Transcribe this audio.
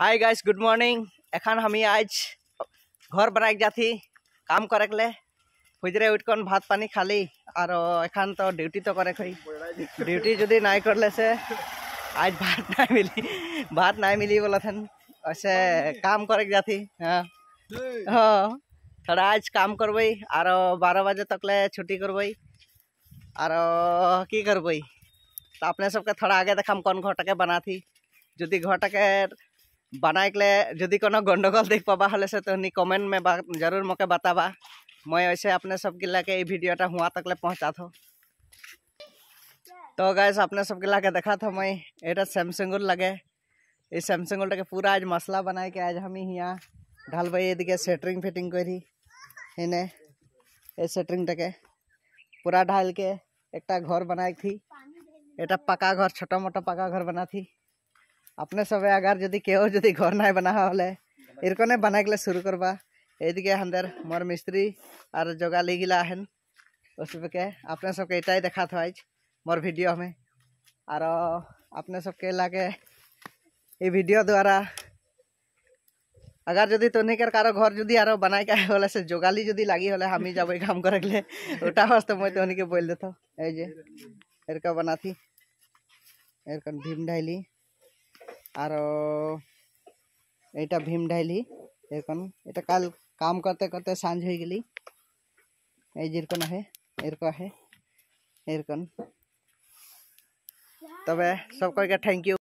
hi guys good morning एखान हम आज घर बनाए जाती काम करे खुजरे उठकन भात पानी खाली और एखान तो ड्यूटी तो करे खी ड्यूटी जो ना कर ले से आज भात ना मिली भात ना मिली बोला थे ऐसे काम करे जाती हाँ हाँ थोड़ा आज काम करब आर बारह बजे तक ले छुट्टी करब आर की करब तो अपने सबके थोड़ा आगे देखा कौन घर टाके बना थी जो घर टाके बनाए के लिए यदि गंडगोल देख पाबा हले से तो कमेंट में बा, जरूर मोके बताबा मैं वैसे अपने सब लगे के भिडियो हुआ तक पहुँचा थो तो गैस अपने सब गिला देखा था मैं एटा सैमसंग लगे ये सैमसंग के पूरा आज मसला बना के आज हम यहाँ ढाल भाई दिखे सेटरिंग फिटिंग करी इन्हें ये सेटरिंग टके पूरा ढाल के एक घर बनाए थी एटा पक्का घर छोटा मोटा पक्का घर बना थी अपने सबे अगर जो क्यों जो घर ना बना बोले बना बनाए शुरू करवा এদিকে হান্দার মোর মিস্ত্রি আর জোগা লিগিলা হেন ওসবকে अपने सबके এটাই দেখা থো আজ मोर ভিডিও में আর अपने सबके लगे ये वीडियो द्वारा अगर जो तो नहीं कर कारो घर जदि आरो बनाए का होला से जोगाली जो लगी होला हम ही जब काम कर ले उठा हस तो मैं तो बोल देता ये जे एरका बनाथी एरकन भीम ढाईली और यहाँ भीम ढाली देखन ये कल काम करते करते सांझ हो गई जिरको है एरको है एरकन तब सबको थैंक यू